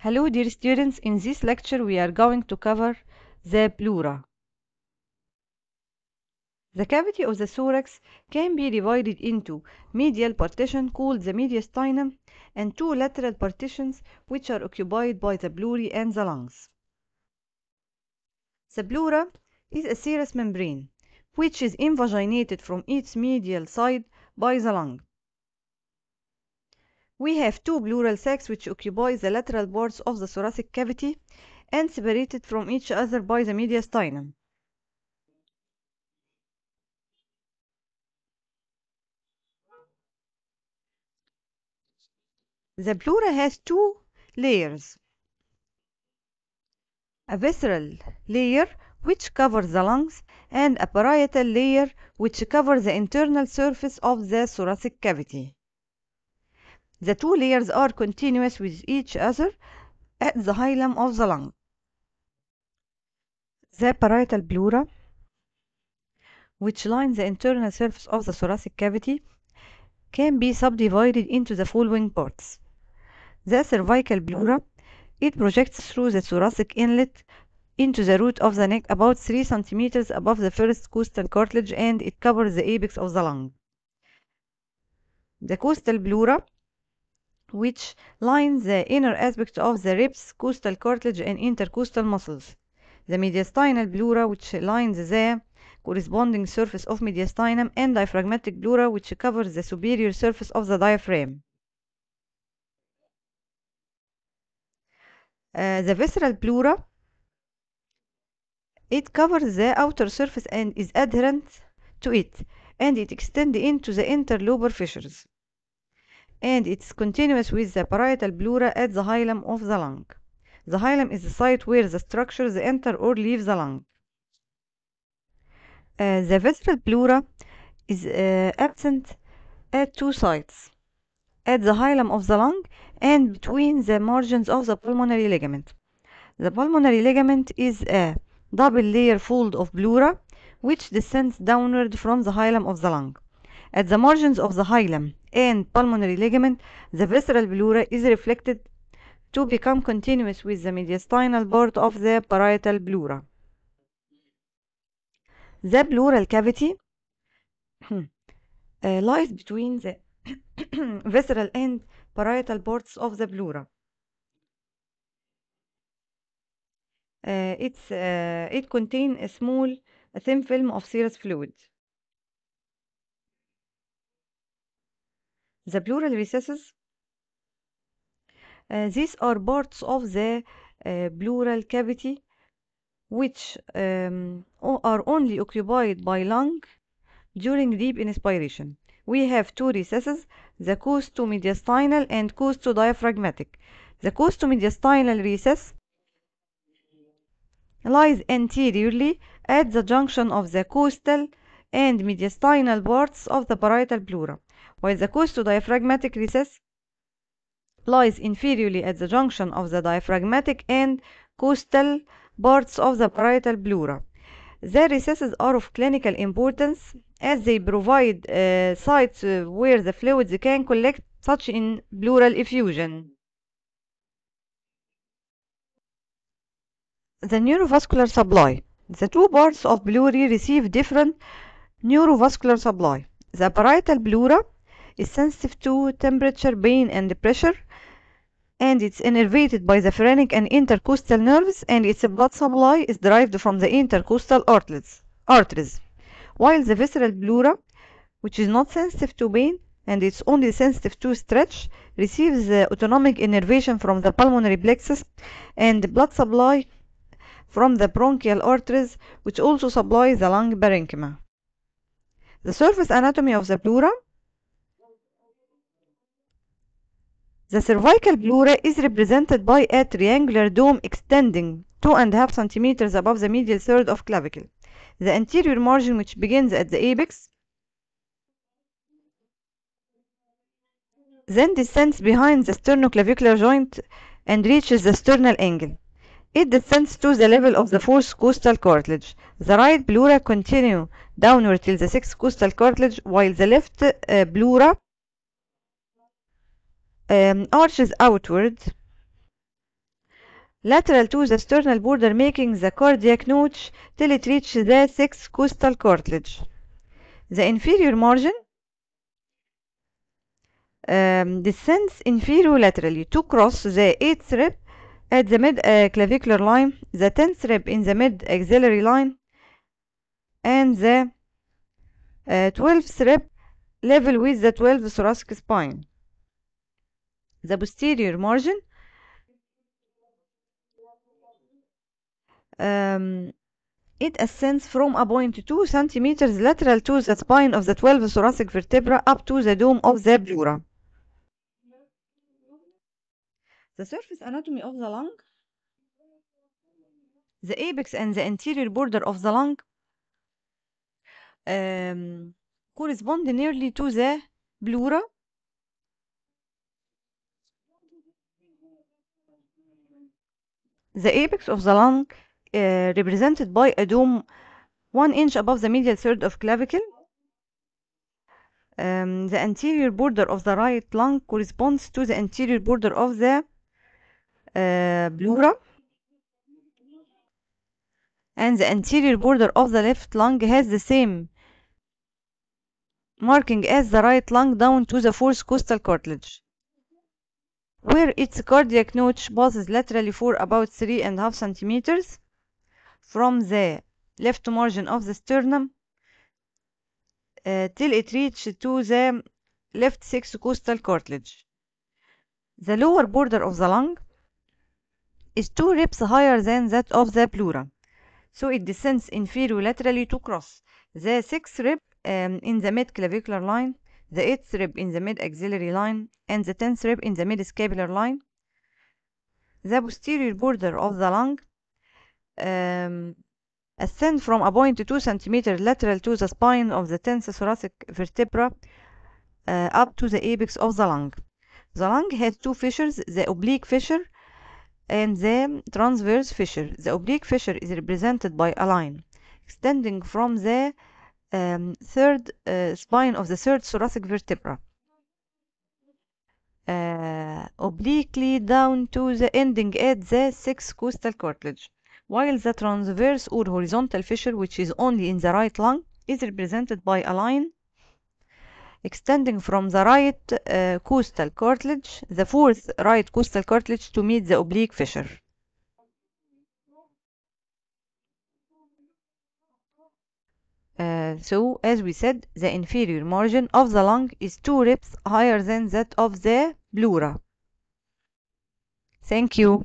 Hello dear students, in this lecture we are going to cover the pleura. The cavity of the thorax can be divided into medial partition called the mediastinum and two lateral partitions which are occupied by the pleura and the lungs. The pleura is a serous membrane which is invaginated from its medial side by the lung. We have two pleural sacs which occupy the lateral parts of the thoracic cavity and separated from each other by the mediastinum. The pleura has two layers. A visceral layer which covers the lungs and a parietal layer which covers the internal surface of the thoracic cavity. The two layers are continuous with each other at the hilum of the lung. The parietal pleura, which lines the internal surface of the thoracic cavity, can be subdivided into the following parts. The cervical pleura, it projects through the thoracic inlet into the root of the neck about 3 centimeters above the first costal cartilage and it covers the apex of the lung. The costal pleura which lines the inner aspect of the ribs, costal cartilage, and intercostal muscles. The mediastinal pleura, which lines the corresponding surface of mediastinum, and diaphragmatic pleura, which covers the superior surface of the diaphragm. Uh, the visceral pleura, it covers the outer surface and is adherent to it, and it extends into the interlobar fissures and it's continuous with the parietal pleura at the hilum of the lung. The hilum is the site where the structures enter or leave the lung. Uh, the visceral pleura is uh, absent at two sites, at the hilum of the lung and between the margins of the pulmonary ligament. The pulmonary ligament is a double layer fold of pleura which descends downward from the hilum of the lung. At the margins of the hilum and pulmonary ligament, the visceral pleura is reflected to become continuous with the mediastinal part of the parietal pleura. The pleural cavity uh, lies between the visceral and parietal parts of the pleura. Uh, it's, uh, it contains a small a thin film of serous fluid. The pleural recesses, uh, these are parts of the uh, pleural cavity which um, are only occupied by lung during deep inspiration. We have two recesses, the costo-mediastinal and costodiaphragmatic. diaphragmatic The costo-mediastinal recess lies anteriorly at the junction of the costal and mediastinal parts of the parietal pleura while the costodiaphragmatic recess lies inferiorly at the junction of the diaphragmatic and costal parts of the parietal pleura. The recesses are of clinical importance as they provide uh, sites uh, where the fluids can collect, such in pleural effusion. The neurovascular supply. The two parts of pleura receive different neurovascular supply. The parietal pleura is sensitive to temperature, pain, and pressure. And it's innervated by the phrenic and intercostal nerves, and its blood supply is derived from the intercostal arteries. arteries. While the visceral pleura, which is not sensitive to pain and it's only sensitive to stretch, receives the autonomic innervation from the pulmonary plexus and blood supply from the bronchial arteries, which also supply the lung parenchyma. The surface anatomy of the pleura The cervical pleura is represented by a triangular dome extending 2.5 centimeters above the medial third of clavicle. The anterior margin which begins at the apex then descends behind the sternoclavicular joint and reaches the sternal angle. It descends to the level of the fourth costal cartilage. The right pleura continue downward till the sixth costal cartilage while the left uh, pleura um, arches outward lateral to the sternal border making the cardiac notch till it reaches the sixth costal cartilage. The inferior margin um, descends inferiorlaterally to cross the 8th rib at the mid uh, clavicular line, the 10th rib in the mid axillary line, and the uh, 12th rib level with the 12th thoracic spine the posterior margin um, it ascends from a point 2 centimeters lateral to the spine of the 12 thoracic vertebra up to the dome of the pleura. The surface anatomy of the lung, the apex and the anterior border of the lung um, correspond nearly to the pleura The apex of the lung uh, represented by a dome one inch above the medial third of clavicle. Um, the anterior border of the right lung corresponds to the anterior border of the uh, pleura. And the anterior border of the left lung has the same marking as the right lung down to the fourth costal cartilage where its cardiac notch passes laterally for about 3.5 centimeters from the left margin of the sternum uh, till it reaches to the left costal cartilage. The lower border of the lung is two ribs higher than that of the pleura, so it descends inferiorly laterally to cross the sixth rib um, in the mid clavicular line the 8th rib in the mid axillary line, and the 10th rib in the mid scapular line. The posterior border of the lung um, from a point 2 cm lateral to the spine of the 10th thoracic vertebra uh, up to the apex of the lung. The lung has two fissures, the oblique fissure and the transverse fissure. The oblique fissure is represented by a line extending from the um, third uh, spine of the third thoracic vertebra. Uh, obliquely down to the ending at the sixth costal cartilage, while the transverse or horizontal fissure, which is only in the right lung, is represented by a line extending from the right uh, costal cartilage, the fourth right costal cartilage, to meet the oblique fissure. Uh, so as we said, the inferior margin of the lung is two ribs higher than that of the pleura. Thank you.